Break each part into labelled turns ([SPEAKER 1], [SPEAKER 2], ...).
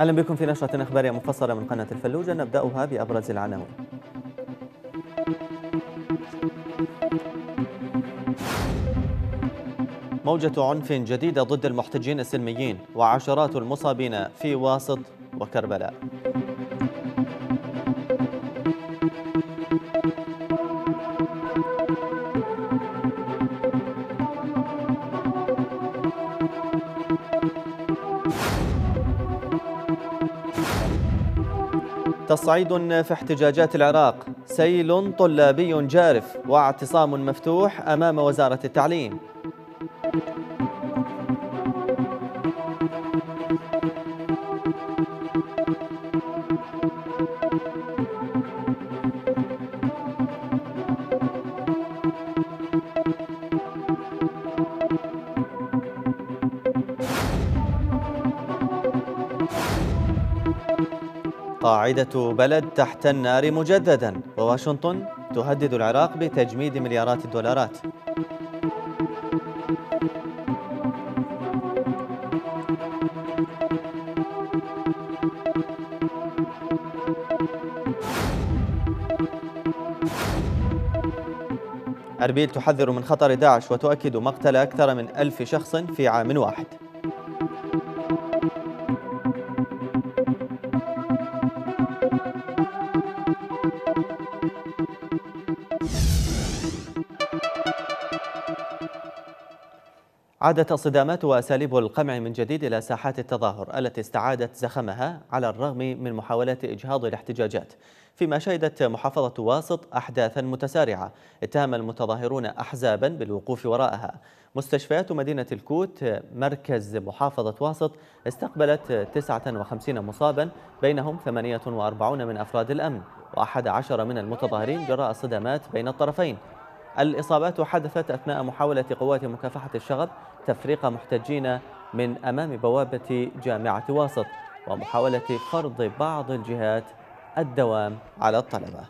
[SPEAKER 1] أهلا بكم في نشرة أخبارية مفصلة من قناة الفلوجة نبدأها بأبرز العناوين موجة عنف جديدة ضد المحتجين السلميين وعشرات المصابين في واسط وكربلاء تصعيد في احتجاجات العراق سيل طلابي جارف واعتصام مفتوح أمام وزارة التعليم قاعدة بلد تحت النار مجددا وواشنطن تهدد العراق بتجميد مليارات الدولارات أربيل تحذر من خطر داعش وتؤكد مقتل أكثر من ألف شخص في عام واحد عادت الصدامات وأساليب القمع من جديد إلى ساحات التظاهر التي استعادت زخمها على الرغم من محاولات إجهاض الاحتجاجات فيما شهدت محافظة واسط أحداثا متسارعة اتهم المتظاهرون أحزابا بالوقوف وراءها مستشفيات مدينة الكوت مركز محافظة واسط استقبلت 59 مصابا بينهم 48 من أفراد الأمن و11 من المتظاهرين جراء الصدامات بين الطرفين الإصابات حدثت أثناء محاولة قوات مكافحة الشغب تفريق محتجين من أمام بوابة جامعة واسط ومحاولة فرض بعض الجهات الدوام على الطلبة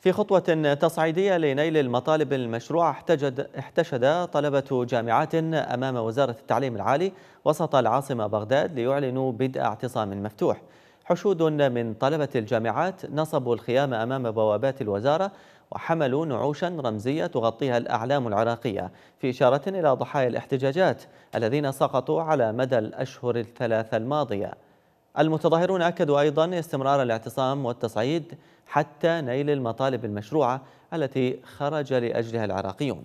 [SPEAKER 1] في خطوة تصعيدية لنيل المطالب المشروعة احتجد احتشد طلبة جامعات أمام وزارة التعليم العالي وسط العاصمة بغداد ليعلنوا بدء اعتصام مفتوح حشود من طلبة الجامعات نصبوا الخيام أمام بوابات الوزارة وحملوا نعوشا رمزية تغطيها الأعلام العراقية في إشارة إلى ضحايا الاحتجاجات الذين سقطوا على مدى الأشهر الثلاثة الماضية المتظاهرون أكدوا أيضا استمرار الاعتصام والتصعيد حتى نيل المطالب المشروعة التي خرج لأجلها العراقيون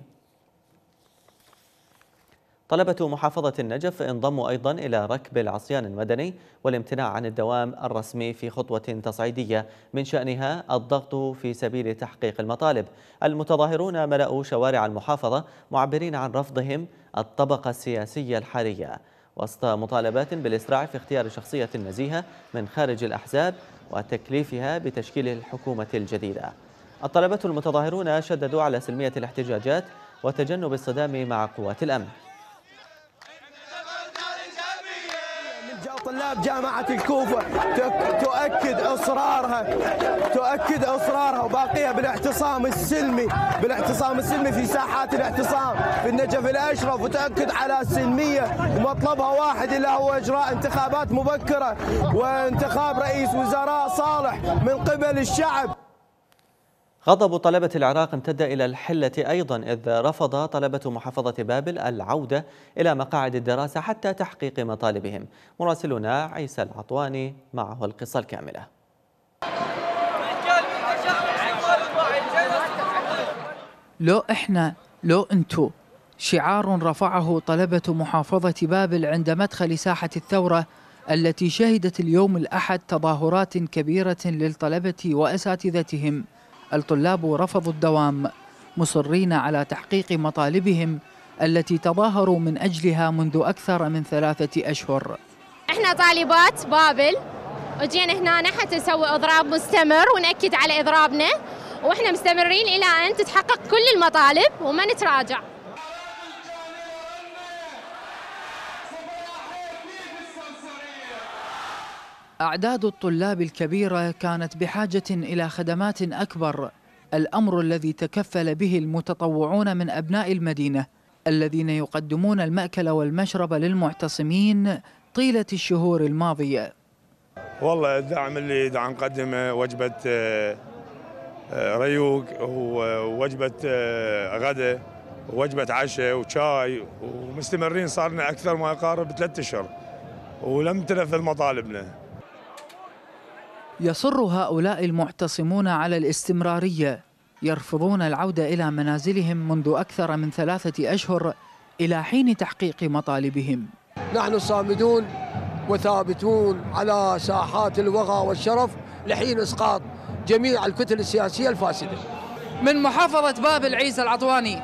[SPEAKER 1] طلبة محافظة النجف انضموا أيضا إلى ركب العصيان المدني والامتناع عن الدوام الرسمي في خطوة تصعيدية من شأنها الضغط في سبيل تحقيق المطالب المتظاهرون ملأوا شوارع المحافظة معبرين عن رفضهم الطبقة السياسية الحالية وسط مطالبات بالإسراع في اختيار شخصية نزيهة من خارج الأحزاب وتكليفها بتشكيل الحكومة الجديدة الطلبة المتظاهرون شددوا على سلمية الاحتجاجات وتجنب الصدام مع قوات الأمن
[SPEAKER 2] طلاب جامعة الكوفة تؤكد إصرارها تؤكد إصرارها وباقيها بالاعتصام السلمي بالاعتصام السلمي في ساحات الاعتصام في النجف الأشرف وتؤكد على السلمية ومطلبها واحد إلا هو إجراء انتخابات مبكرة وانتخاب رئيس وزراء صالح من قبل الشعب
[SPEAKER 1] غضب طلبة العراق امتد إلى الحلة أيضا إذ رفض طلبة محافظة بابل العودة إلى مقاعد الدراسة حتى تحقيق مطالبهم مراسلنا عيسى العطواني معه القصة الكاملة لو
[SPEAKER 3] إحنا لو أنتو شعار رفعه طلبة محافظة بابل عند مدخل ساحة الثورة التي شهدت اليوم الأحد تظاهرات كبيرة للطلبة وأساتذتهم الطلاب رفضوا الدوام مصرين على تحقيق مطالبهم التي تظاهروا من أجلها منذ أكثر من ثلاثة أشهر
[SPEAKER 2] إحنا طالبات بابل وجينا هنا حتى نسوي إضراب مستمر ونأكد على إضرابنا وإحنا مستمرين إلى أن تتحقق كل المطالب وما نتراجع
[SPEAKER 3] أعداد الطلاب الكبيرة كانت بحاجة إلى خدمات أكبر الأمر الذي تكفل به المتطوعون من أبناء المدينة الذين يقدمون المأكل والمشرب للمعتصمين طيلة الشهور الماضية
[SPEAKER 4] والله الدعم اللي نقدمه وجبة آه، آه، ريوق ووجبة آه، غداء ووجبة عشاء وشاي ومستمرين صارنا أكثر ما يقارب ثلاثة أشهر ولم تنفذ مطالبنا
[SPEAKER 3] يصر هؤلاء المعتصمون على الاستمرارية يرفضون العودة إلى منازلهم منذ أكثر من ثلاثة أشهر إلى حين تحقيق مطالبهم نحن صامدون وثابتون على ساحات الوغى والشرف لحين إسقاط جميع الكتل السياسية الفاسدة من محافظة باب العيسى العطواني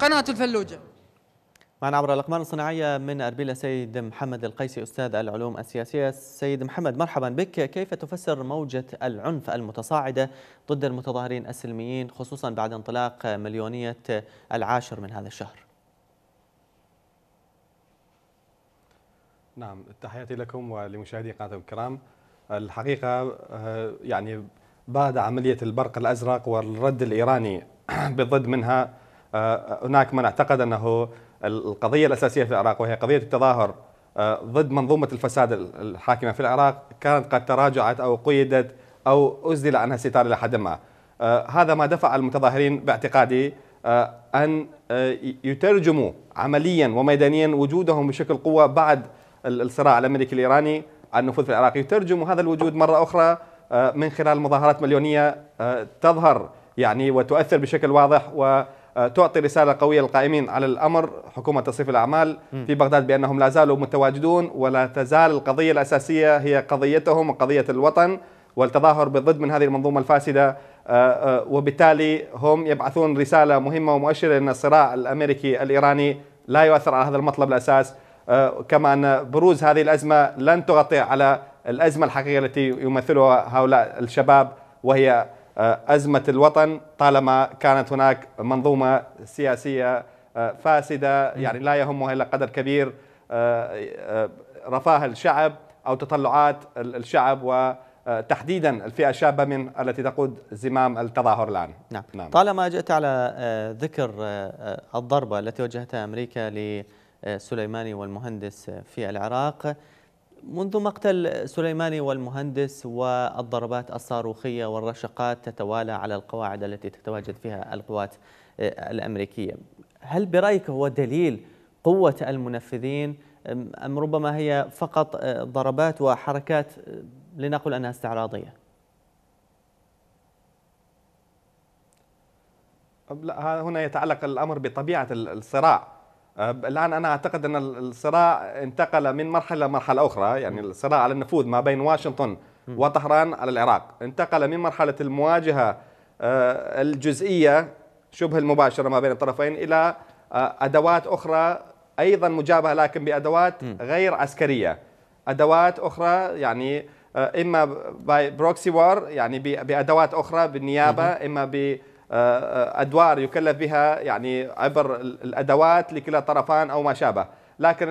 [SPEAKER 3] قناة الفلوجة
[SPEAKER 1] معنا عبر الأقمار الصناعية من أربيل سيد محمد القيسي أستاذ العلوم السياسية سيد محمد مرحبا بك كيف تفسر موجة العنف المتصاعدة ضد المتظاهرين السلميين خصوصا بعد انطلاق مليونية العاشر من هذا الشهر
[SPEAKER 4] نعم تحياتي لكم ولمشاهدي قناة الكرام الحقيقة آه، يعني بعد عملية البرق الأزرق والرد الإيراني بالضد منها آه، هناك من اعتقد انه القضيه الاساسيه في العراق وهي قضيه التظاهر آه، ضد منظومه الفساد الحاكمه في العراق كانت قد تراجعت او قيدت او ازدل عنها الستار الى حد ما. آه، هذا ما دفع المتظاهرين باعتقادي ان يترجموا عمليا وميدانيا وجودهم بشكل قوه بعد الصراع الامريكي الايراني عن النفوذ في العراق، يترجموا هذا الوجود مره اخرى من خلال مظاهرات مليونيه تظهر يعني وتؤثر بشكل واضح و تعطي رسالة قوية للقائمين على الأمر حكومة تصريف الأعمال في بغداد بأنهم لا زالوا متواجدون ولا تزال القضية الأساسية هي قضيتهم وقضية الوطن والتظاهر بالضد من هذه المنظومة الفاسدة آه، آه، وبالتالي هم يبعثون رسالة مهمة ومؤشرة أن الصراع الأمريكي الإيراني لا يؤثر على هذا المطلب الأساس آه، كما أن بروز هذه الأزمة لن تغطي على الأزمة الحقيقية التي يمثلها هؤلاء الشباب وهي آه، أزمة الوطن طالما كانت هناك منظومة سياسية آه، فاسدة يعني لا يهمها إلا قدر كبير آه، رفاه الشعب أو تطلعات الشعب و تحديدا الفئه الشابه من التي تقود زمام التظاهر الان نعم. نعم
[SPEAKER 1] طالما جئت على ذكر الضربه التي وجهتها امريكا لسليماني والمهندس في العراق منذ مقتل سليماني والمهندس والضربات الصاروخية والرشقات تتوالى على القواعد التي تتواجد فيها القوات آه، الأمريكية هل برأيك هو دليل قوة المنفذين أم ربما هي فقط آه، ضربات وحركات آه، لنقل أنها استعراضية
[SPEAKER 4] لا هنا يتعلق الأمر بطبيعة الصراع أه، الان انا اعتقد ان الصراع انتقل من مرحله لمرحله اخرى يعني الصراع على النفوذ ما بين واشنطن وطهران على العراق انتقل من مرحله المواجهه أه، الجزئيه شبه المباشره ما بين الطرفين الى أه، ادوات اخرى ايضا مجابهه لكن بادوات غير عسكريه ادوات اخرى يعني اما باي بروكسي وار يعني بادوات اخرى بالنيابه اما ب آه، آه، ادوار يكلف بها يعني عبر الادوات لكلا الطرفان او ما شابه لكن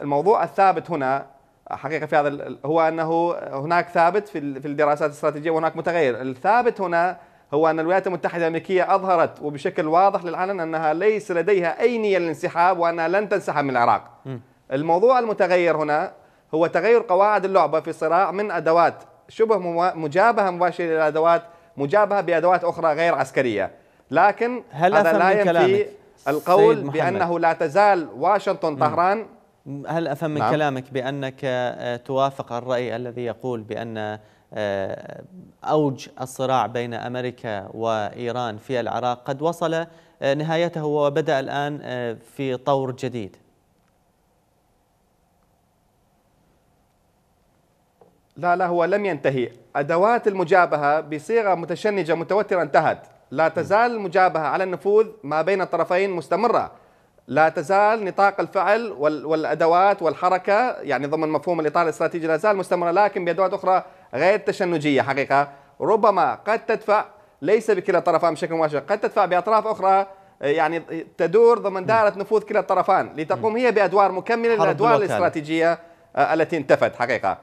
[SPEAKER 4] الموضوع الثابت هنا حقيقه في هذا هو انه هناك ثابت في الدراسات الاستراتيجيه وهناك متغير الثابت هنا هو ان الولايات المتحده الامريكيه اظهرت وبشكل واضح للعلن انها ليس لديها اي نيه للانسحاب وانها لن تنسحب من العراق الموضوع المتغير هنا هو تغير قواعد اللعبه في صراع من ادوات شبه مجابهه مباشره الى ادوات مجابهه بادوات اخرى غير عسكريه لكن
[SPEAKER 1] هل هذا لا ينفي القول بانه
[SPEAKER 4] لا تزال واشنطن طهران
[SPEAKER 1] هل افهم من نعم. كلامك بانك آه، توافق الراي الذي يقول بان آه، اوج الصراع بين امريكا وايران في العراق قد وصل آه، نهايته وبدا الان في طور جديد لا لا هو لم ينتهي
[SPEAKER 4] ادوات المجابهه بصيغه متشنجه متوتره انتهت لا تزال المجابهه على النفوذ ما بين الطرفين مستمره لا تزال نطاق الفعل والادوات والحركه يعني ضمن مفهوم الاطار الاستراتيجي لا زال مستمره لكن بادوات اخرى غير تشنجيه حقيقه ربما قد تدفع ليس بكلا الطرفان بشكل مباشر قد تدفع باطراف اخرى آه، يعني تدور ضمن دائره نفوذ كلا الطرفان لتقوم هي بادوار مكمله للادوار الاستراتيجيه آه، التي انتفت حقيقه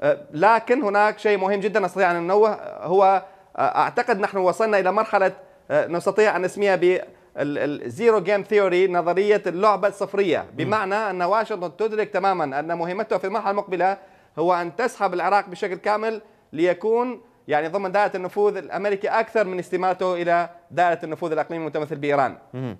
[SPEAKER 4] أه، لكن هناك شيء مهم جدا نستطيع ان ننوه أه، هو أه، اعتقد نحن وصلنا الى مرحله نستطيع ان نسميها ب الزيرو جيم ثيوري نظريه اللعبه الصفريه بمعنى ان واشنطن تدرك تماما ان مهمتها في المرحله المقبله هو ان تسحب العراق بشكل كامل ليكون يعني ضمن دائره النفوذ الامريكي اكثر من استماته الى دائره النفوذ الاقليمي المتمثل بايران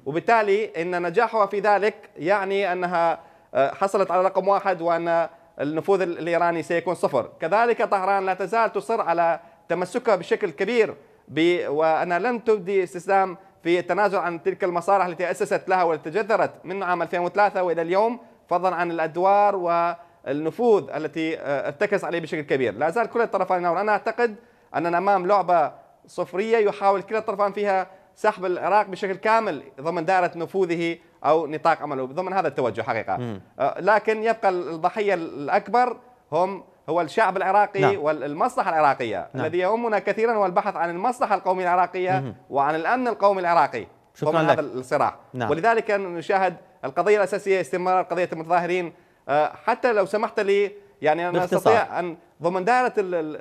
[SPEAKER 4] وبالتالي ان نجاحها في ذلك يعني انها حصلت على رقم واحد وان النفوذ الإيراني سيكون صفر كذلك طهران لا تزال تصر على تمسكها بشكل كبير وأنها لن تبدي استسلام في التنازل عن تلك المصالح التي أسست لها والتي تجذرت من عام 2003 وإلى اليوم فضلا عن الأدوار والنفوذ التي آه، ارتكز عليه بشكل كبير لا زال كل الطرفان يناورون أنا أعتقد أننا أمام لعبة صفرية يحاول كلا الطرفان فيها سحب العراق بشكل كامل ضمن دائرة نفوذه او نطاق عمله ضمن هذا التوجه حقيقه أه، لكن يبقى الضحيه الاكبر هم هو الشعب العراقي نعم. والمصلحة العراقية نعم. الذي يهمنا كثيرا هو البحث عن المصلحة القومية العراقية مم. وعن الأمن القومي العراقي شكرا لك. هذا الصراع نعم. ولذلك نشاهد القضية الأساسية استمرار قضية المتظاهرين أه، حتى لو سمحت لي يعني أنا باختصار. أستطيع أن ضمن دائرة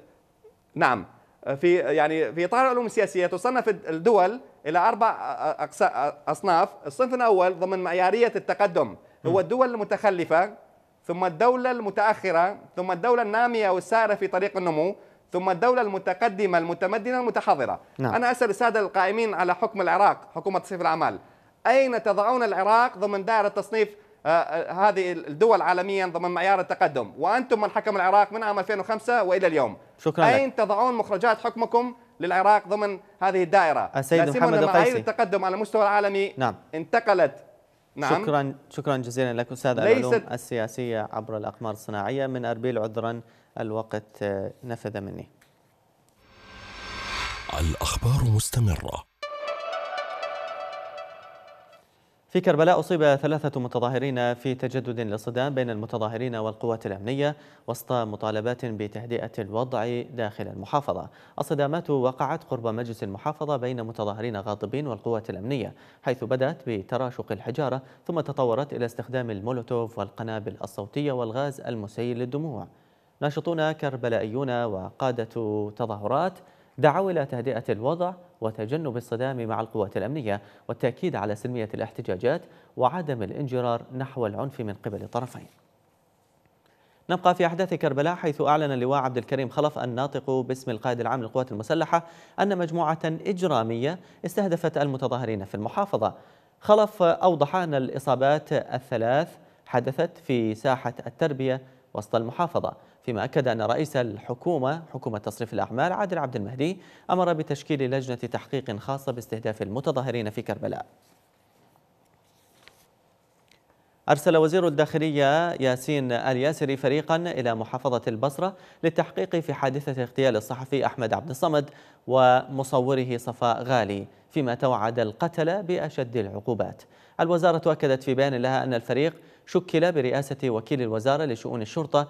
[SPEAKER 4] نعم أه، في يعني في إطار العلوم السياسية تصنف الدول الى اربع اصناف، الصنف الاول ضمن معياريه التقدم هو الدول المتخلفه ثم الدوله المتاخره ثم الدوله الناميه والسائره في طريق النمو ثم الدولة المتقدمة المتمدنة المتحضرة نعم. أنا أسأل السادة القائمين على حكم العراق حكومة تصنيف الأعمال أين تضعون العراق ضمن دائرة تصنيف آه، آه، هذه الدول عالميا ضمن معيار التقدم وأنتم من حكم العراق من عام 2005 وإلى اليوم شكرا أين لك. تضعون مخرجات حكمكم للعراق ضمن هذه الدائرة السيد محمد القيسي التقدم على المستوى العالمي نعم انتقلت نعم
[SPEAKER 1] شكرا شكرا جزيلا لك أستاذ العلوم السياسية عبر الأقمار الصناعية من أربيل عذرا الوقت نفذ مني
[SPEAKER 5] الأخبار مستمرة
[SPEAKER 1] في كربلاء أصيب ثلاثة متظاهرين في تجدد للصدام بين المتظاهرين والقوات الأمنية وسط مطالبات بتهدئة الوضع داخل المحافظة الصدامات وقعت قرب مجلس المحافظة بين متظاهرين غاضبين والقوات الأمنية حيث بدأت بتراشق الحجارة ثم تطورت إلى استخدام المولوتوف والقنابل الصوتية والغاز المسيل للدموع ناشطون كربلائيون وقادة تظاهرات دعوا إلى تهدئة الوضع وتجنب الصدام مع القوات الأمنية والتأكيد على سلمية الاحتجاجات وعدم الانجرار نحو العنف من قبل الطرفين نبقى في أحداث كربلاء حيث أعلن اللواء عبد الكريم خلف الناطق باسم القائد العام للقوات المسلحة أن مجموعة إجرامية استهدفت المتظاهرين في المحافظة خلف أوضح أن الإصابات الثلاث حدثت في ساحة التربية وسط المحافظة فيما أكد أن رئيس الحكومة حكومة تصريف الأعمال عادل عبد المهدي أمر بتشكيل لجنة تحقيق خاصة باستهداف المتظاهرين في كربلاء أرسل وزير الداخلية ياسين الياسري فريقا إلى محافظة البصرة للتحقيق في حادثة اغتيال الصحفي أحمد عبد الصمد ومصوره صفاء غالي فيما توعد القتلة بأشد العقوبات الوزارة أكدت في بيان لها أن الفريق شكل برئاسة وكيل الوزارة لشؤون الشرطة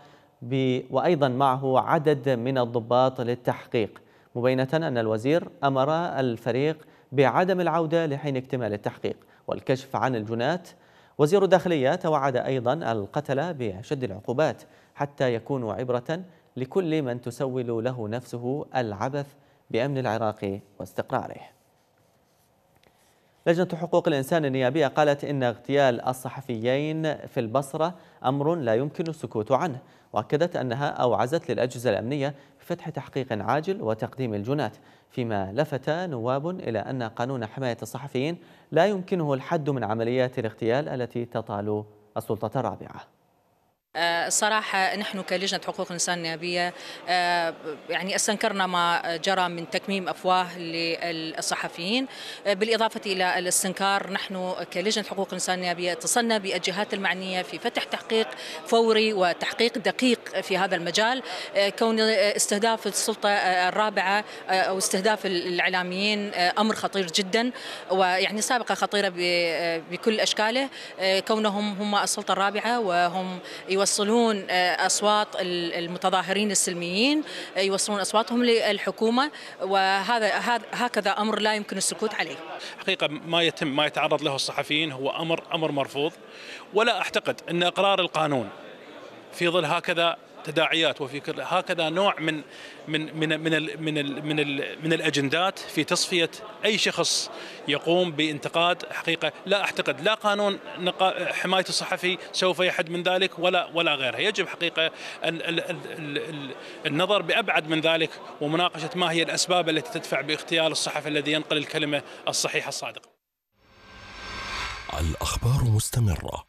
[SPEAKER 1] وأيضا معه عدد من الضباط للتحقيق مبينة أن الوزير أمر الفريق بعدم العودة لحين اكتمال التحقيق والكشف عن الجنات وزير الداخلية توعد أيضا القتلة بأشد العقوبات حتى يكونوا عبرة لكل من تسول له نفسه العبث بأمن العراق واستقراره لجنة حقوق الإنسان النيابية قالت إن اغتيال الصحفيين في البصرة أمر لا يمكن السكوت عنه وأكدت أنها أوعزت للأجهزة الأمنية بفتح تحقيق عاجل وتقديم الجنات فيما لفت نواب إلى أن قانون حماية الصحفيين لا يمكنه الحد من عمليات الاغتيال التي تطال السلطة الرابعة
[SPEAKER 3] آه، صراحة نحن كلجنة حقوق الإنسان النيابية آه، يعني استنكرنا ما جرى من تكميم أفواه للصحفيين آه، بالإضافة إلى الاستنكار نحن كلجنة حقوق الإنسان النيابية اتصلنا بالجهات المعنية في فتح تحقيق فوري وتحقيق دقيق في هذا المجال كون استهداف السلطة الرابعة أو استهداف الإعلاميين أمر خطير جدا ويعني سابقة خطيرة بكل أشكاله كونهم هم السلطة الرابعة وهم يوصلون آه، اصوات المتظاهرين السلميين آه، يوصلون اصواتهم للحكومه وهذا هكذا امر لا يمكن السكوت عليه.
[SPEAKER 5] حقيقه ما يتم ما يتعرض له الصحفيين هو امر امر مرفوض ولا اعتقد ان اقرار القانون في ظل هكذا تداعيات وفي هكذا نوع من من من من الـ من الـ من, الـ من الاجندات في تصفيه اي شخص يقوم بانتقاد حقيقه لا اعتقد لا قانون حمايه الصحفي سوف يحد من ذلك ولا ولا غيرها يجب حقيقه النظر بابعد من ذلك ومناقشه ما هي الاسباب التي تدفع باغتيال الصحفي الذي ينقل الكلمه الصحيحه الصادقه الاخبار مستمره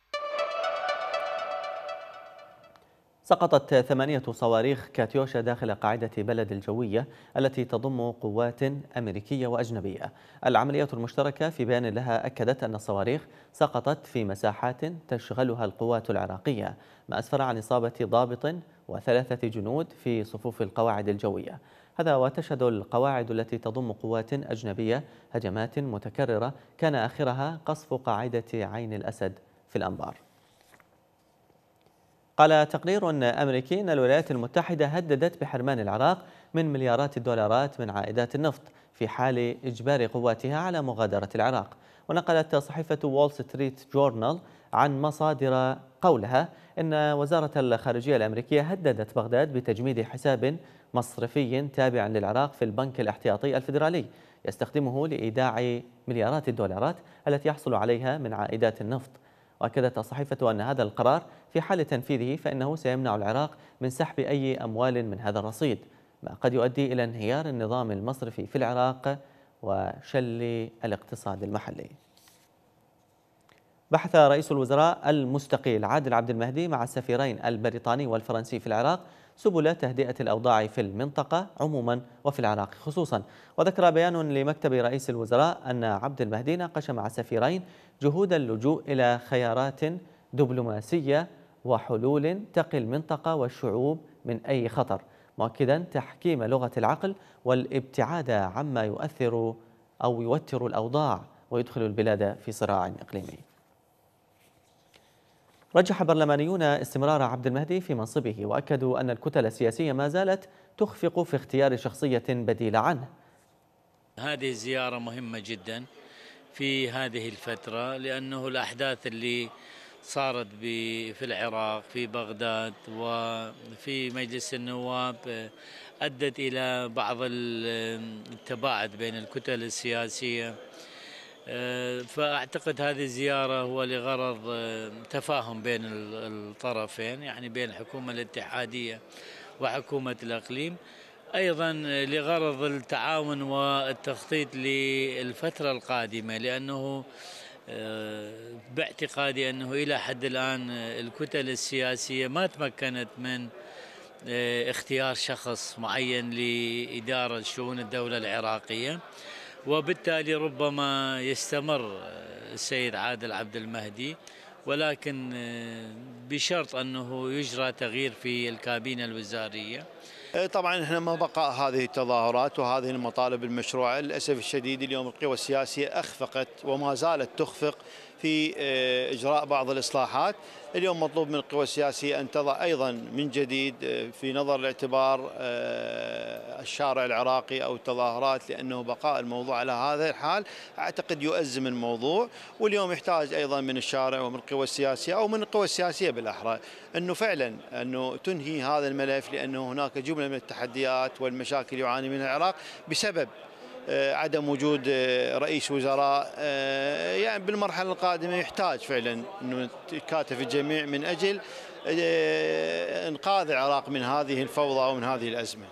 [SPEAKER 1] سقطت ثمانية صواريخ كاتيوشا داخل قاعدة بلد الجوية التي تضم قوات أمريكية وأجنبية العملية المشتركة في بيان لها أكدت أن الصواريخ سقطت في مساحات تشغلها القوات العراقية ما أسفر عن إصابة ضابط وثلاثة جنود في صفوف القواعد الجوية هذا وتشهد القواعد التي تضم قوات أجنبية هجمات متكررة كان آخرها قصف قاعدة عين الأسد في الأنبار قال تقرير أمريكي أن الولايات المتحدة هددت بحرمان العراق من مليارات الدولارات من عائدات النفط في حال إجبار قواتها على مغادرة العراق ونقلت صحيفة وول ستريت جورنال عن مصادر قولها أن وزارة الخارجية الأمريكية هددت بغداد بتجميد حساب مصرفي تابع للعراق في البنك الاحتياطي الفيدرالي يستخدمه لإيداع مليارات الدولارات التي يحصل عليها من عائدات النفط وأكدت الصحيفة أن هذا القرار في حال تنفيذه فإنه سيمنع العراق من سحب أي أموال من هذا الرصيد ما قد يؤدي إلى انهيار النظام المصرفي في العراق وشل الاقتصاد المحلي بحث رئيس الوزراء المستقيل عادل عبد المهدي مع السفيرين البريطاني والفرنسي في العراق سبل تهدئة الأوضاع في المنطقة عموما وفي العراق خصوصا وذكر بيان لمكتب رئيس الوزراء أن عبد المهدي ناقش مع سفيرين جهود اللجوء إلى خيارات دبلوماسية وحلول تقي المنطقة والشعوب من أي خطر مؤكدا تحكيم لغة العقل والابتعاد عما يؤثر أو يوتر الأوضاع ويدخل البلاد في صراع إقليمي رجح برلمانيون استمرار عبد المهدي في منصبه وأكدوا أن الكتل السياسية ما زالت تخفق في اختيار شخصية بديلة عنه
[SPEAKER 6] هذه الزيارة مهمة جدا في هذه الفترة لأنه الأحداث اللي صارت في العراق في بغداد وفي مجلس النواب أدت إلى بعض التباعد بين الكتل السياسية آه، فاعتقد هذه الزياره هو لغرض آه، تفاهم بين الطرفين يعني بين الحكومه الاتحاديه وحكومه الاقليم ايضا لغرض التعاون والتخطيط للفتره القادمه لانه آه، باعتقادي انه الى حد الان الكتل السياسيه ما تمكنت من اختيار شخص معين لاداره شؤون الدوله العراقيه وبالتالي ربما يستمر السيد عادل عبد المهدي ولكن آه، بشرط انه يجرى تغيير في الكابينه الوزاريه
[SPEAKER 2] إيه، طبعا احنا ما بقاء هذه التظاهرات وهذه المطالب المشروعه للاسف الشديد اليوم القوى السياسيه اخفقت وما زالت تخفق في آه، إجراء بعض الإصلاحات اليوم مطلوب من القوى السياسية أن تضع أيضا من جديد آه، في نظر الاعتبار آه، الشارع العراقي أو التظاهرات لأنه بقاء الموضوع على هذا الحال أعتقد يؤزم الموضوع واليوم يحتاج أيضا من الشارع ومن القوى السياسية أو من القوى السياسية بالأحرى أنه فعلا أنه تنهي هذا الملف لأنه هناك جملة من التحديات والمشاكل يعاني منها العراق بسبب آه، عدم وجود آه، رئيس وزراء آه، يعني بالمرحلة القادمة يحتاج فعلا أنه يكاتف الجميع من أجل إنقاذ العراق من هذه الفوضى ومن هذه الأزمة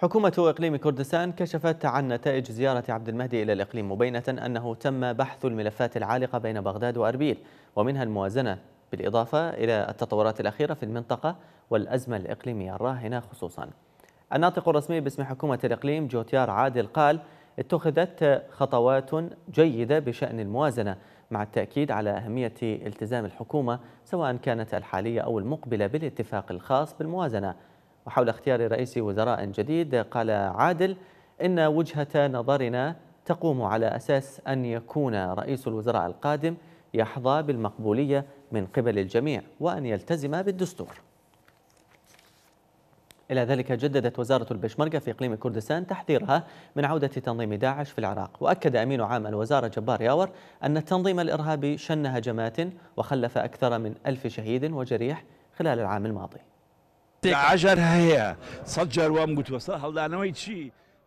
[SPEAKER 1] حكومة إقليم كردستان كشفت عن نتائج زيارة عبد المهدي إلى الإقليم مبينة أنه تم بحث الملفات العالقة بين بغداد وأربيل ومنها الموازنة بالإضافة إلى التطورات الأخيرة في المنطقة والأزمة الإقليمية الراهنة خصوصاً الناطق الرسمي باسم حكومة الإقليم جوتيار عادل قال اتخذت خطوات جيدة بشأن الموازنة مع التأكيد على أهمية التزام الحكومة سواء كانت الحالية أو المقبلة بالاتفاق الخاص بالموازنة وحول اختيار رئيس وزراء جديد قال عادل إن وجهة نظرنا تقوم على أساس أن يكون رئيس الوزراء القادم يحظى بالمقبولية من قبل الجميع وأن يلتزم بالدستور إلى ذلك جددت وزارة البشمركة في إقليم كردستان تحذيرها من عودة تنظيم داعش في العراق وأكد أمين عام الوزارة جبار ياور أن التنظيم الإرهابي شن هجمات وخلف أكثر من ألف شهيد وجريح
[SPEAKER 5] خلال العام الماضي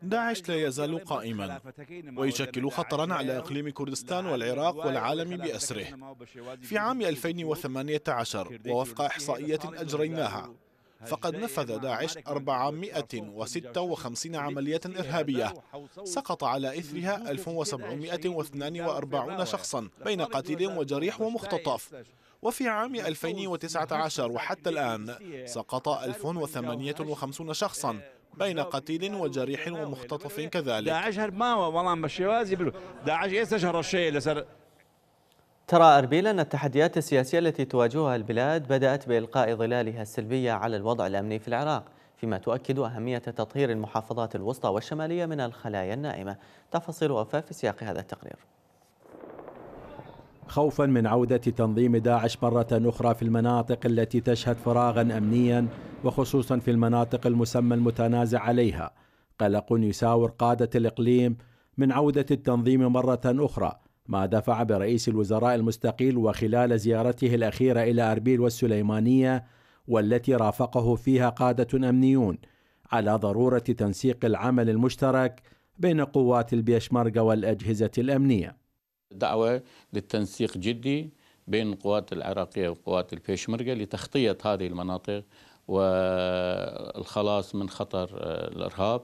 [SPEAKER 5] داعش لا يزال قائما ويشكل خطرا على اقليم كردستان والعراق والعالم باسره. في عام 2018 ووفق احصائيه اجريناها فقد نفذ داعش 456 عملية إرهابية سقط على إثرها 1742 شخصا بين قتيل وجريح ومختطف وفي عام 2019 وحتى الآن سقط 1058 شخصا آه، بين قتيل وجريح ومختطف كذلك داعش ما والله مش داعش ايش الشيء
[SPEAKER 1] ترى أربيل أن التحديات السياسية التي تواجهها البلاد بدأت بإلقاء ظلالها السلبية على الوضع الأمني في العراق فيما تؤكد أهمية تطهير المحافظات الوسطى والشمالية من الخلايا النائمة تفاصيل وفاء في سياق هذا التقرير
[SPEAKER 5] خوفا من عودة تنظيم داعش مرة أخرى في المناطق التي تشهد فراغا أمنيا وخصوصا في المناطق المسمى المتنازع عليها قلق يساور قادة الإقليم من عودة التنظيم مرة أخرى ما دفع برئيس الوزراء المستقيل وخلال زيارته الأخيرة إلى أربيل والسليمانية والتي رافقه فيها قادة أمنيون على ضرورة تنسيق العمل المشترك بين قوات البيشمركة والأجهزة الأمنية
[SPEAKER 6] دعوة للتنسيق جدي بين القوات العراقية وقوات البيشمركة لتخطية هذه المناطق والخلاص من خطر آه، الإرهاب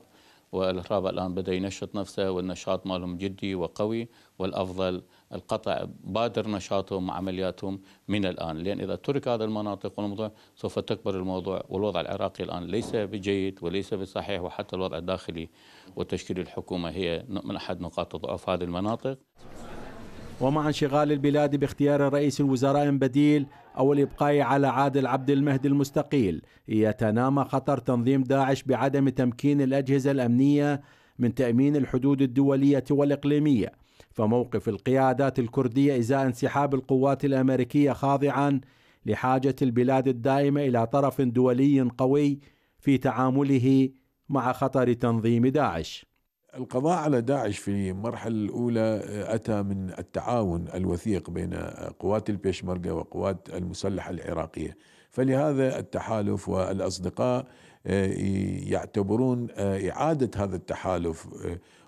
[SPEAKER 6] والإرهاب الآن بدأ ينشط نفسه والنشاط مالهم جدي وقوي والأفضل القطع بادر نشاطهم وعملياتهم من الآن لأن إذا ترك هذا المناطق والموضوع سوف تكبر الموضوع والوضع العراقي الآن ليس بجيد وليس بصحيح وحتى الوضع الداخلي وتشكيل الحكومة هي من أحد نقاط ضعف هذه المناطق
[SPEAKER 5] ومع انشغال البلاد باختيار رئيس الوزراء بديل أو الإبقاء على عاد العبد المهدي المستقيل يتنامى خطر تنظيم داعش بعدم تمكين الأجهزة الأمنية من تأمين الحدود الدولية والإقليمية فموقف القيادات الكردية إزاء انسحاب القوات الأمريكية خاضعا لحاجة البلاد الدائمة إلى طرف دولي قوي في تعامله مع خطر تنظيم داعش القضاء على داعش في المرحلة الأولى آه، أتى من التعاون الوثيق بين آه، قوات البيشمركة وقوات المسلحة العراقية فلهذا التحالف والأصدقاء آه، يعتبرون إعادة هذا التحالف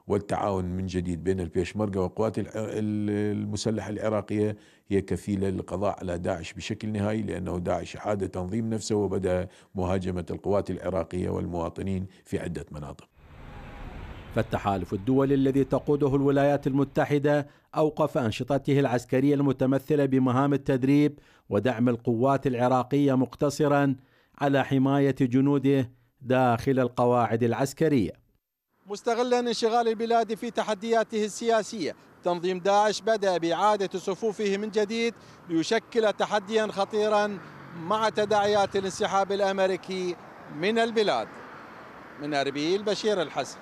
[SPEAKER 5] والتعاون من جديد بين البيشمركة وقوات المسلحة العراقية هي كفيلة للقضاء على داعش بشكل نهائي لأنه داعش عاد تنظيم نفسه وبدأ مهاجمة القوات العراقية والمواطنين في عدة مناطق فالتحالف الدولي الذي تقوده الولايات المتحدة أوقف أنشطته العسكرية المتمثلة بمهام التدريب ودعم القوات العراقية مقتصرا على حماية جنوده داخل القواعد العسكرية مستغلا انشغال البلاد في تحدياته السياسية تنظيم داعش بدأ بإعادة صفوفه من جديد ليشكل تحديا خطيرا مع تداعيات الانسحاب الأمريكي من البلاد من أربيل بشير الحسن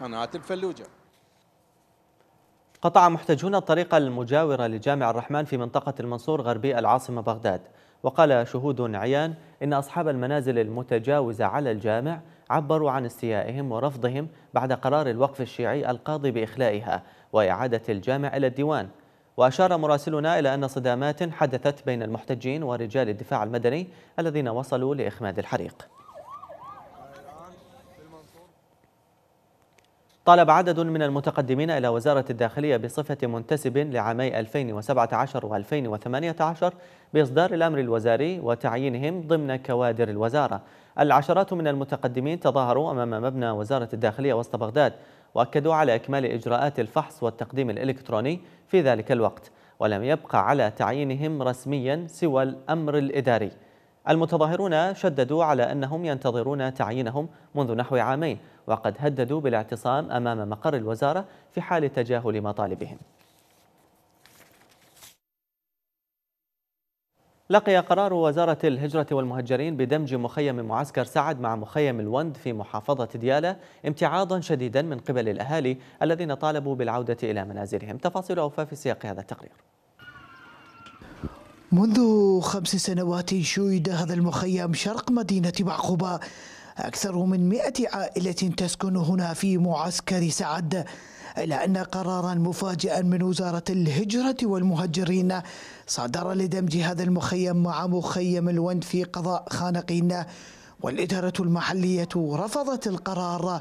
[SPEAKER 5] قناة الفلوجة
[SPEAKER 1] قطع محتجون الطريق المجاورة لجامع الرحمن في منطقة المنصور غربي العاصمة بغداد وقال شهود عيان إن أصحاب المنازل المتجاوزة على الجامع عبروا عن استيائهم ورفضهم بعد قرار الوقف الشيعي القاضي بإخلائها وإعادة الجامع إلى الديوان وأشار مراسلنا إلى أن صدامات حدثت بين المحتجين ورجال الدفاع المدني الذين وصلوا لإخماد الحريق طالب عدد من المتقدمين إلى وزارة الداخلية بصفة منتسب لعامي 2017 و 2018 بإصدار الأمر الوزاري وتعيينهم ضمن كوادر الوزارة العشرات من المتقدمين تظاهروا أمام مبنى وزارة الداخلية وسط بغداد وأكدوا على إكمال إجراءات الفحص والتقديم الإلكتروني في ذلك الوقت ولم يبقى على تعيينهم رسميا سوى الأمر الإداري المتظاهرون شددوا على أنهم ينتظرون تعيينهم منذ نحو عامين وقد هددوا بالاعتصام أمام مقر الوزارة في حال تجاهل مطالبهم لقي قرار وزارة الهجرة والمهجرين بدمج مخيم معسكر سعد مع مخيم الوند في محافظة ديالى امتعاضا شديدا من قبل الأهالي الذين طالبوا بالعودة إلى منازلهم تفاصيل أوفى في سياق هذا التقرير
[SPEAKER 2] منذ خمس سنوات شيد هذا المخيم شرق مدينة معقوبة أكثر من مئة عائلة تسكن هنا في معسكر سعد إلا أن قرارا مفاجئا من وزارة الهجرة والمهجرين صدر لدمج هذا المخيم مع مخيم الوند في قضاء خانقين والإدارة المحلية رفضت القرار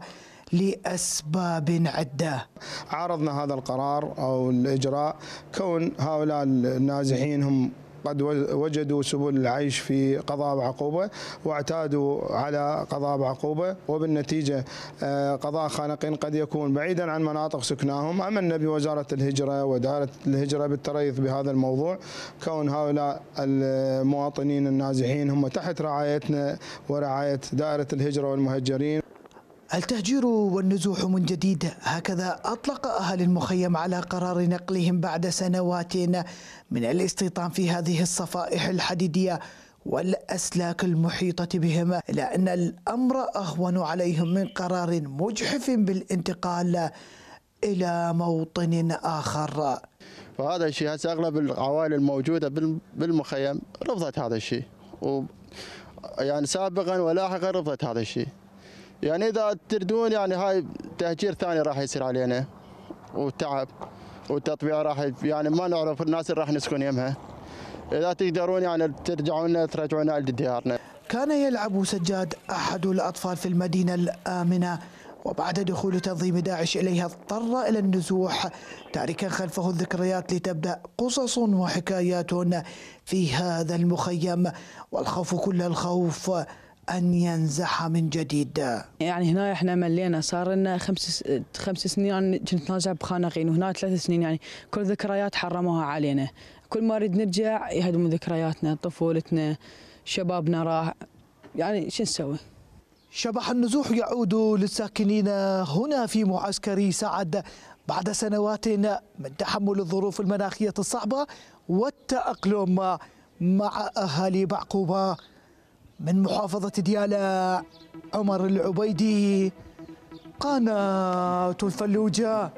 [SPEAKER 2] لأسباب عدة عارضنا هذا القرار أو الإجراء كون هؤلاء النازحين هم قد وجدوا سبل العيش في قضاء وعقوبة واعتادوا على قضاء وعقوبة وبالنتيجة آه، قضاء خانقين قد يكون بعيدا عن مناطق سكناهم عملنا بوزارة الهجرة ودائرة الهجرة بالتريث بهذا الموضوع كون هؤلاء المواطنين النازحين هم تحت رعايتنا ورعاية دائرة الهجرة والمهجرين التهجير والنزوح من جديد هكذا أطلق أهل المخيم على قرار نقلهم بعد سنوات من الاستيطان في هذه الصفائح الحديدية والأسلاك المحيطة بهم لأن الأمر أهون عليهم من قرار مجحف بالانتقال إلى موطن آخر
[SPEAKER 1] وهذا الشيء هسه أغلب العوائل الموجودة بالمخيم رفضت هذا الشيء
[SPEAKER 2] و يعني سابقا ولاحقا رفضت هذا الشيء يعني اذا تردون يعني هاي تهجير ثاني راح يصير علينا وتعب والتطبيع راح يعني ما نعرف الناس اللي راح نسكن يمها اذا تقدرون يعني ترجعونا ترجعونا لديارنا كان يلعب سجاد احد الاطفال في المدينه الامنه وبعد دخول تنظيم داعش اليها اضطر الى النزوح تاركا خلفه الذكريات لتبدا قصص وحكايات في هذا المخيم والخوف كل الخوف أن ينزح من جديد يعني هنا إحنا ملينا صار لنا خمس خمس سنين أنا كنت نازع بخانقين وهنا ثلاث سنين يعني كل ذكريات حرموها علينا كل ما نريد نرجع يهدموا ذكرياتنا طفولتنا شبابنا راح يعني شو نسوي شبح النزوح يعود للساكنين هنا في معسكر سعد بعد سنوات من تحمل الظروف المناخية الصعبة والتأقلم مع أهالي بعقوبة من محافظة ديالى عمر العبيدي قناة الفلوجة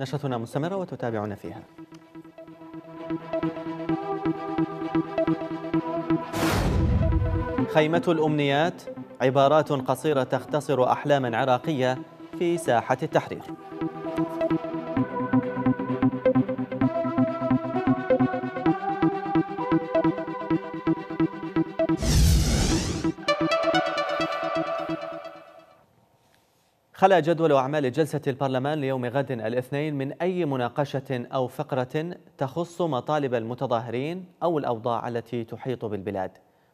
[SPEAKER 1] نشرتنا مستمرة وتتابعون فيها خيمة الأمنيات عبارات قصيرة تختصر أحلاما عراقية في ساحة التحرير خلا جدول أعمال جلسة البرلمان ليوم غد الاثنين من أي مناقشة أو فقرة تخص مطالب المتظاهرين أو الأوضاع التي تحيط بالبلاد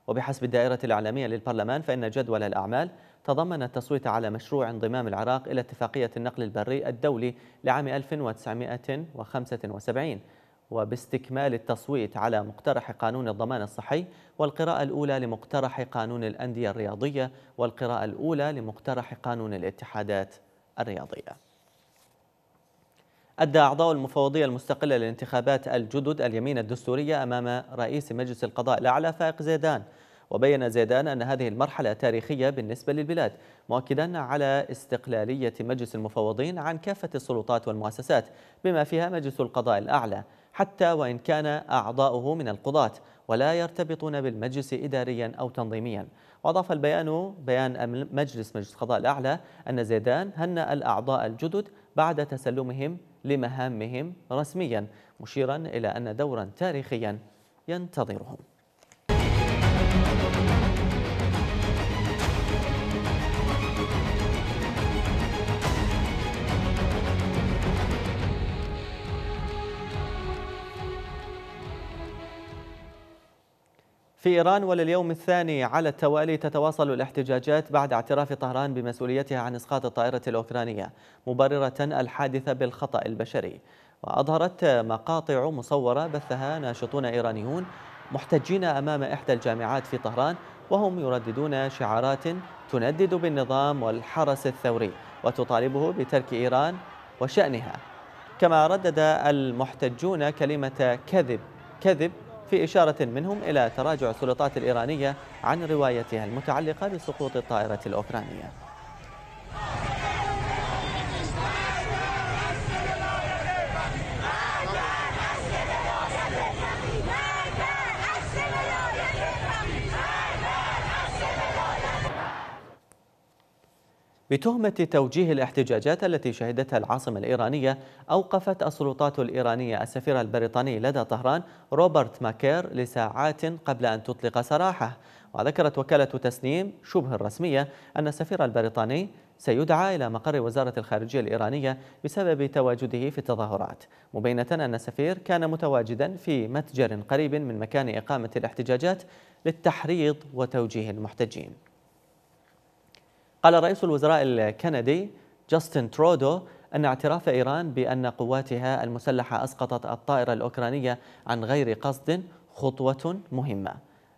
[SPEAKER 1] وبحسب الدائرة الإعلامية للبرلمان فإن جدول الأعمال تضمن التصويت على مشروع انضمام العراق إلى اتفاقية النقل البري الدولي لعام 1975 وباستكمال التصويت على مقترح قانون الضمان الصحي والقراءة الأولى لمقترح قانون الأندية الرياضية والقراءة الأولى لمقترح قانون الاتحادات الرياضية أدى أعضاء المفوضية المستقلة للانتخابات الجدد اليمين الدستورية أمام رئيس مجلس القضاء الأعلى فائق زيدان وبين زيدان أن هذه المرحلة تاريخية بالنسبة للبلاد مؤكدا على استقلالية مجلس المفوضين عن كافة السلطات والمؤسسات بما فيها مجلس القضاء الأعلى حتى وإن كان أعضاؤه من القضاة ولا يرتبطون بالمجلس إداريا أو تنظيميا وأضاف البيان بيان مجلس مجلس قضاء الأعلى أن زيدان هنأ الأعضاء الجدد بعد تسلمهم لمهامهم رسميا مشيرا إلى أن دورا تاريخيا ينتظرهم في إيران ولليوم الثاني على التوالي تتواصل الاحتجاجات بعد اعتراف طهران بمسؤوليتها عن إسقاط الطائرة الأوكرانية مبررة الحادثة بالخطأ البشري وأظهرت مقاطع مصورة بثها ناشطون إيرانيون محتجين أمام إحدى الجامعات في طهران وهم يرددون شعارات تندد بالنظام والحرس الثوري وتطالبه بترك إيران وشأنها كما ردد المحتجون كلمة كذب كذب في إشارة منهم إلى تراجع السلطات الإيرانية عن روايتها المتعلقة بسقوط الطائرة الأوكرانية بتهمة توجيه الاحتجاجات التي شهدتها العاصمة الإيرانية أوقفت السلطات الإيرانية السفير البريطاني لدى طهران روبرت ماكير لساعات قبل أن تطلق سراحه وذكرت وكالة تسنيم شبه الرسمية أن السفير البريطاني سيدعى إلى مقر وزارة الخارجية الإيرانية بسبب تواجده في التظاهرات مبينة أن السفير كان متواجدا في متجر قريب من مكان إقامة الاحتجاجات للتحريض وتوجيه المحتجين قال رئيس الوزراء الكندي جاستن ترودو أن اعتراف إيران بأن قواتها المسلحة أسقطت الطائرة الأوكرانية عن غير قصد خطوة مهمة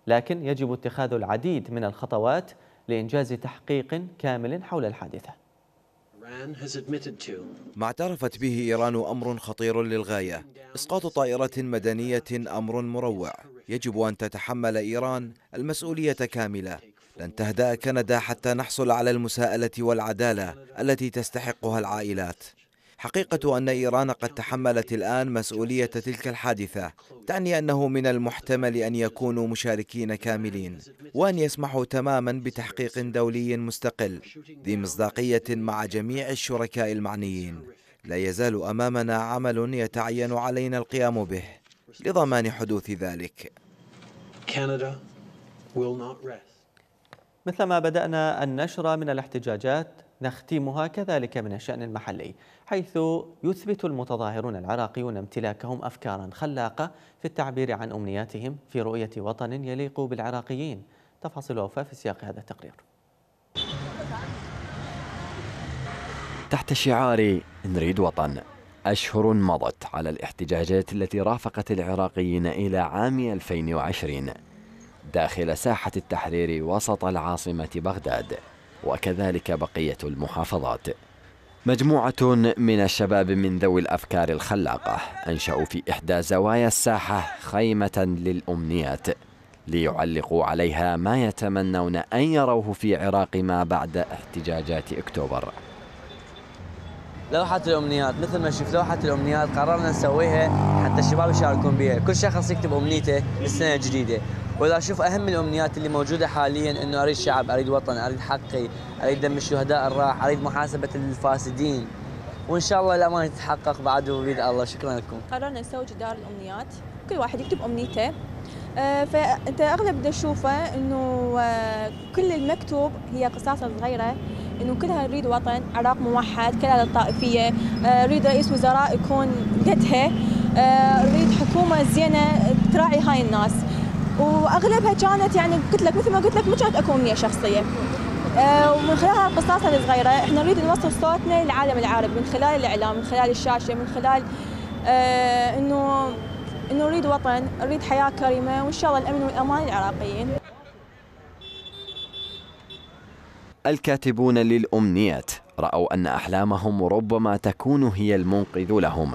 [SPEAKER 1] لكن يجب اتخاذ العديد من الخطوات لإنجاز تحقيق كامل حول الحادثة ما اعترفت به إيران أمر خطير
[SPEAKER 2] للغاية إسقاط طائرة مدنية أمر مروع يجب أن تتحمل إيران المسؤولية كاملة لن تهدأ كندا حتى نحصل على المساءلة والعدالة التي تستحقها العائلات حقيقة أن إيران قد تحملت الآن مسؤولية تلك الحادثة تعني أنه من المحتمل أن يكونوا مشاركين كاملين وأن يسمحوا تماما بتحقيق دولي مستقل ذي مصداقية مع جميع الشركاء المعنيين لا يزال أمامنا عمل
[SPEAKER 1] يتعين علينا القيام به لضمان حدوث ذلك
[SPEAKER 5] Canada will not rest.
[SPEAKER 1] مثلما بدأنا النشر من الاحتجاجات نختمها كذلك من الشأن المحلي حيث يثبت المتظاهرون العراقيون امتلاكهم أفكارا خلاقة في التعبير عن أمنياتهم في رؤية وطن يليق بالعراقيين تفاصيل وفاء في سياق هذا التقرير
[SPEAKER 7] تحت شعار نريد وطن أشهر مضت على الاحتجاجات التي رافقت العراقيين إلى عام 2020 داخل ساحة التحرير وسط العاصمة بغداد وكذلك بقية المحافظات مجموعة من الشباب من ذوي الأفكار الخلاقة أنشأوا في إحدى زوايا الساحة خيمة للأمنيات ليعلقوا عليها ما يتمنون أن يروه في عراق ما بعد احتجاجات أكتوبر
[SPEAKER 1] لوحة الأمنيات مثل ما شفت لوحة الأمنيات قررنا نسويها حتى الشباب يشاركون بها كل شخص يكتب أمنيته للسنة الجديدة واذا اشوف اهم الامنيات اللي موجوده حاليا انه اريد شعب، اريد وطن، اريد حقي، اريد دم الشهداء الراح، اريد محاسبه الفاسدين. وان شاء الله الامانه تتحقق بعد وبيد الله، شكرا لكم. قررنا نسوي جدار الامنيات، كل واحد يكتب امنيته. آه، فانت اغلب تشوفه انه آه، كل المكتوب هي قصاصه صغيره انه كلها نريد وطن عراق موحد كلها الطائفيه نريد آه، رئيس وزراء يكون قدها نريد حكومه زينه تراعي هاي الناس واغلبها كانت يعني قلت لك مثل ما قلت لك ما كانت اكو امنيه شخصيه آه، ومن خلال القصاصه الصغيره احنا نريد نوصل صوتنا للعالم العربي من خلال الاعلام من خلال الشاشه من خلال آه، انه انه نريد وطن نريد حياه كريمه وان شاء الله الامن والامان للعراقيين
[SPEAKER 7] الكاتبون للامنيات راوا ان احلامهم ربما تكون هي المنقذ لهم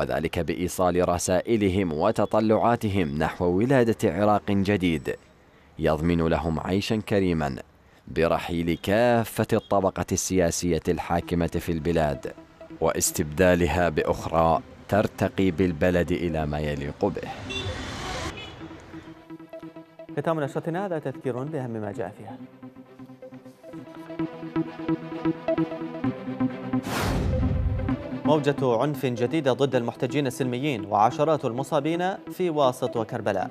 [SPEAKER 7] وذلك بإيصال رسائلهم وتطلعاتهم نحو ولادة عراق جديد يضمن لهم عيشا كريما برحيل كافة الطبقة السياسية الحاكمة في البلاد واستبدالها بأخرى ترتقي بالبلد إلى ما يليق به
[SPEAKER 1] ختام نشرتنا هذا تذكير بأهم ما جاء فيها موجة عنف جديدة ضد المحتجين السلميين وعشرات المصابين في واسط وكربلاء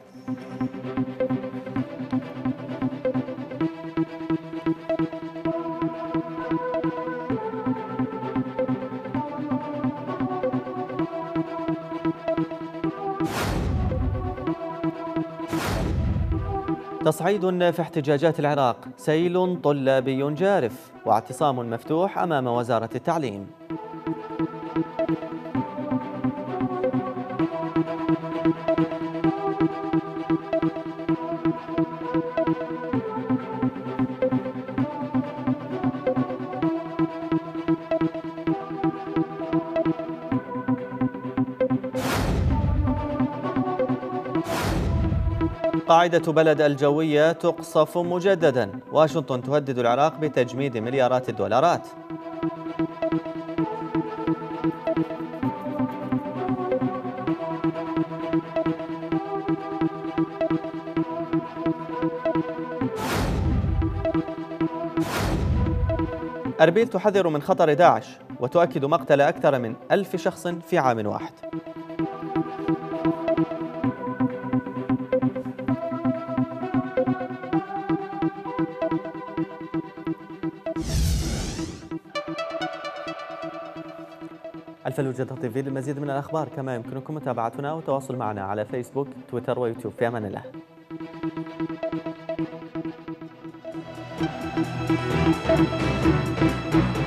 [SPEAKER 1] تصعيد في احتجاجات العراق سيل طلابي جارف واعتصام مفتوح أمام وزارة التعليم قاعدة بلد الجوية تقصف مجددا واشنطن تهدد العراق بتجميد مليارات الدولارات أربيل تحذر من خطر داعش وتؤكد مقتل أكثر من ألف شخص في عام واحد تحتل تي في للمزيد من الأخبار كما يمكنكم متابعتنا والتواصل معنا على فيسبوك تويتر ويوتيوب في أمان الله